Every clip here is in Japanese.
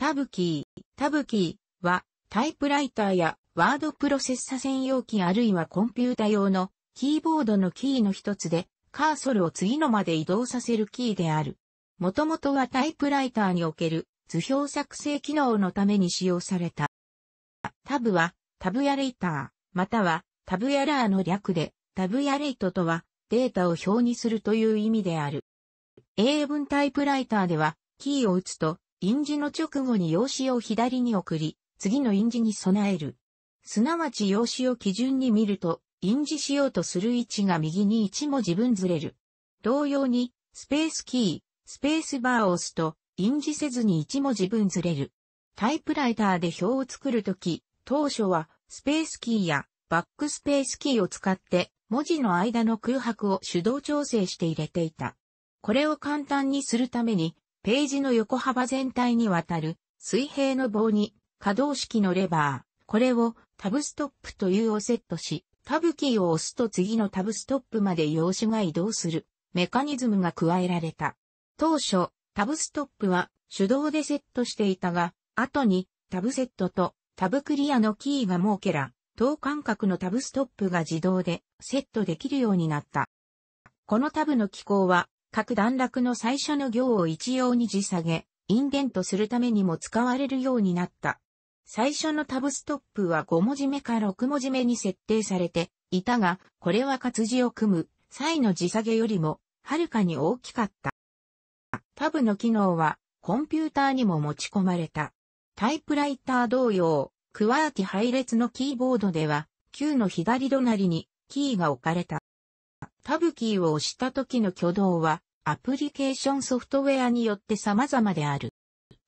タブキー、タブキーはタイプライターやワードプロセッサ専用機あるいはコンピュータ用のキーボードのキーの一つでカーソルを次のまで移動させるキーである。もともとはタイプライターにおける図表作成機能のために使用された。タブはタブやレーター、またはタブヤラーの略でタブやレートとはデータを表にするという意味である。英文タイプライターではキーを打つと印字の直後に用紙を左に送り、次の印字に備える。すなわち用紙を基準に見ると、印字しようとする位置が右に1文字分ずれる。同様に、スペースキー、スペースバーを押すと、印字せずに1文字分ずれる。タイプライターで表を作るとき、当初は、スペースキーやバックスペースキーを使って、文字の間の空白を手動調整して入れていた。これを簡単にするために、ページの横幅全体にわたる水平の棒に可動式のレバー、これをタブストップというをセットし、タブキーを押すと次のタブストップまで用紙が移動するメカニズムが加えられた。当初、タブストップは手動でセットしていたが、後にタブセットとタブクリアのキーが設けら、等間隔のタブストップが自動でセットできるようになった。このタブの機構は各段落の最初の行を一様に字下げ、インデントするためにも使われるようになった。最初のタブストップは5文字目から6文字目に設定されていたが、これは活字を組む際の字下げよりも、はるかに大きかった。タブの機能は、コンピューターにも持ち込まれた。タイプライター同様、クワーティ配列のキーボードでは、Q の左隣にキーが置かれた。タブキーを押した時の挙動は、アプリケーションソフトウェアによって様々である。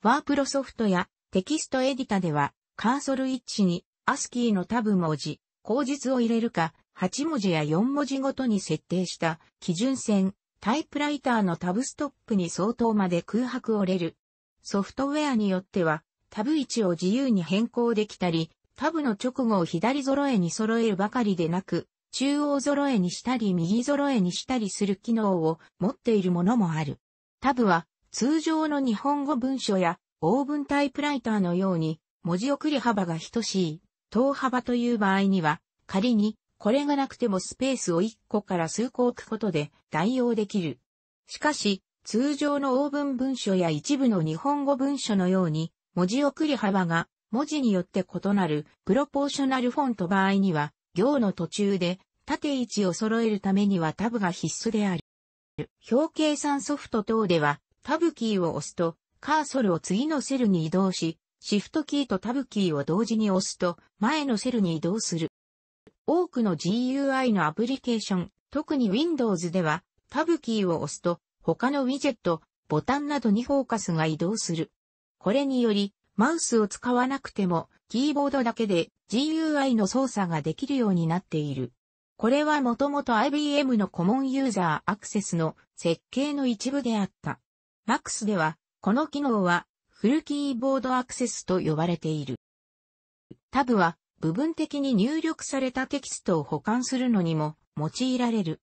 ワープロソフトやテキストエディタでは、カーソル一致に、アスキーのタブ文字、口実を入れるか、8文字や4文字ごとに設定した基準線、タイプライターのタブストップに相当まで空白を入れる。ソフトウェアによっては、タブ位置を自由に変更できたり、タブの直後を左揃えに揃えるばかりでなく、中央揃えにしたり右揃えにしたりする機能を持っているものもある。タブは通常の日本語文書やオーブンタイプライターのように文字送り幅が等しい、等幅という場合には仮にこれがなくてもスペースを1個から数個置くことで代用できる。しかし、通常のオーブン文書や一部の日本語文書のように文字送り幅が文字によって異なるプロポーショナルフォント場合には行の途中で縦位置を揃えるためにはタブが必須である。表計算ソフト等ではタブキーを押すとカーソルを次のセルに移動し、シフトキーとタブキーを同時に押すと前のセルに移動する。多くの GUI のアプリケーション、特に Windows ではタブキーを押すと他のウィジェット、ボタンなどにフォーカスが移動する。これによりマウスを使わなくても、キーボードだけで GUI の操作ができるようになっている。これはもともと IBM のコモンユーザーアクセスの設計の一部であった。MAX では、この機能はフルキーボードアクセスと呼ばれている。タブは部分的に入力されたテキストを保管するのにも用いられる。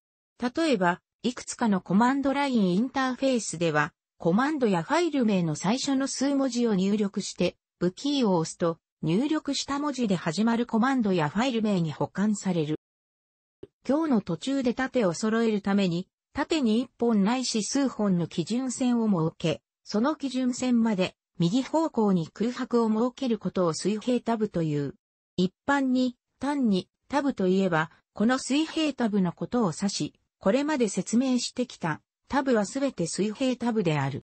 例えば、いくつかのコマンドラインインターフェースでは、コマンドやファイル名の最初の数文字を入力して、武器を押すと、入力した文字で始まるコマンドやファイル名に保管される。行の途中で縦を揃えるために、縦に1本ないし数本の基準線を設け、その基準線まで右方向に空白を設けることを水平タブという。一般に、単にタブといえば、この水平タブのことを指し、これまで説明してきたタブはすべて水平タブである。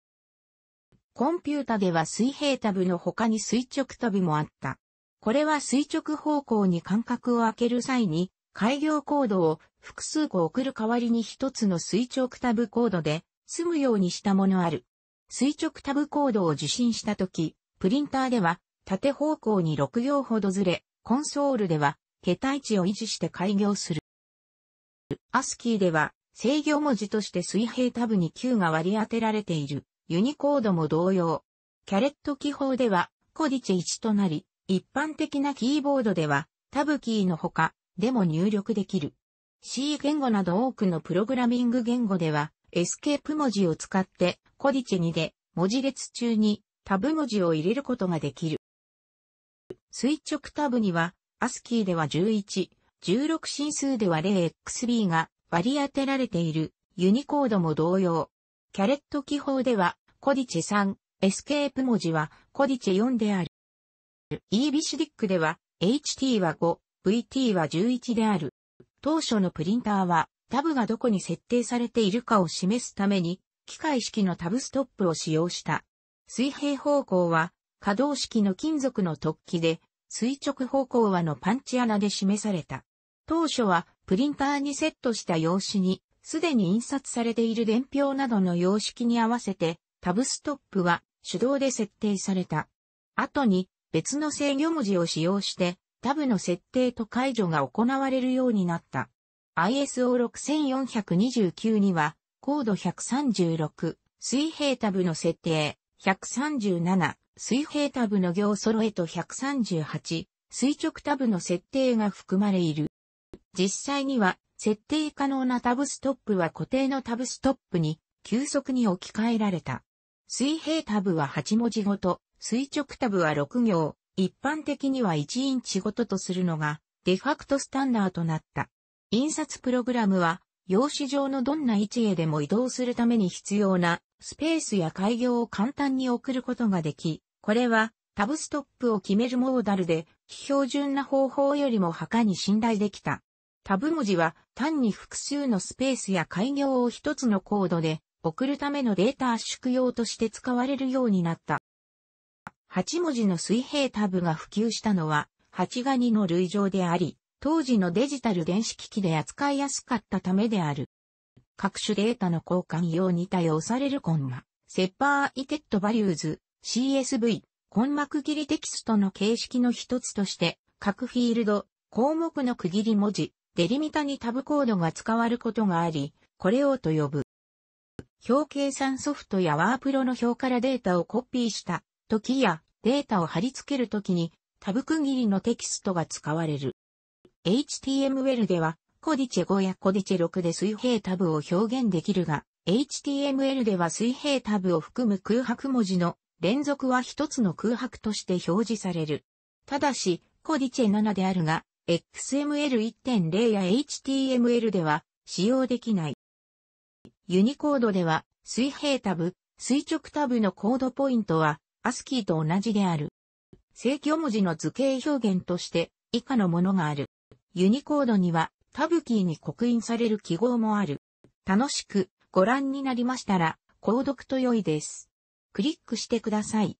コンピュータでは水平タブの他に垂直タブもあった。これは垂直方向に間隔を空ける際に、開業コードを複数個送る代わりに一つの垂直タブコードで済むようにしたものある。垂直タブコードを受信したとき、プリンターでは縦方向に6行ほどずれ、コンソールでは桁位置を維持して開業する。アスキーでは制御文字として水平タブに Q が割り当てられている。ユニコードも同様。キャレット記法では、コディチ1となり、一般的なキーボードでは、タブキーのほか、でも入力できる。C 言語など多くのプログラミング言語では、エスケープ文字を使って、コディチ2で、文字列中に、タブ文字を入れることができる。垂直タブには、ASCII では11、16進数では 0xb が、割り当てられているユニコードも同様。キャレット記法では、コディチェ3、エスケープ文字はコディチェ4である。e b シディックでは、ht は5、vt は11である。当初のプリンターは、タブがどこに設定されているかを示すために、機械式のタブストップを使用した。水平方向は、可動式の金属の突起で、垂直方向はのパンチ穴で示された。当初はプリンターにセットした用紙に、すでに印刷されている伝票などの様式に合わせて、タブストップは手動で設定された。後に別の制御文字を使用して、タブの設定と解除が行われるようになった。ISO6429 には、コード136、水平タブの設定、137、水平タブの行揃えと138、垂直タブの設定が含まれいる。実際には、設定可能なタブストップは固定のタブストップに、急速に置き換えられた。水平タブは8文字ごと、垂直タブは6行、一般的には1インチごととするのが、デファクトスタンダーとなった。印刷プログラムは、用紙上のどんな位置へでも移動するために必要なスペースや改行を簡単に送ることができ、これはタブストップを決めるモーダルで、非標準な方法よりも墓に信頼できた。タブ文字は単に複数のスペースや開業を一つのコードで送るためのデータ圧縮用として使われるようになった。8文字の水平タブが普及したのは8がニの類乗であり、当時のデジタル電子機器で扱いやすかったためである。各種データの交換用に対応されるコンマ、セッパーイテッドバリューズ、CSV、コンマ区切りテキストの形式の一つとして、各フィールド、項目の区切り文字、デリミタにタブコードが使われることがあり、これをと呼ぶ。表計算ソフトやワープロの表からデータをコピーした時やデータを貼り付けるときにタブ区切りのテキストが使われる。HTML ではコディチェ5やコディチェ6で水平タブを表現できるが、HTML では水平タブを含む空白文字の連続は一つの空白として表示される。ただし、コディチェ7であるが、XML1.0 や HTML では使用できない。ユニコードでは水平タブ、垂直タブのコードポイントは ASCII と同じである。正規文字の図形表現として以下のものがある。ユニコードにはタブキーに刻印される記号もある。楽しくご覧になりましたら、購読と良いです。クリックしてください。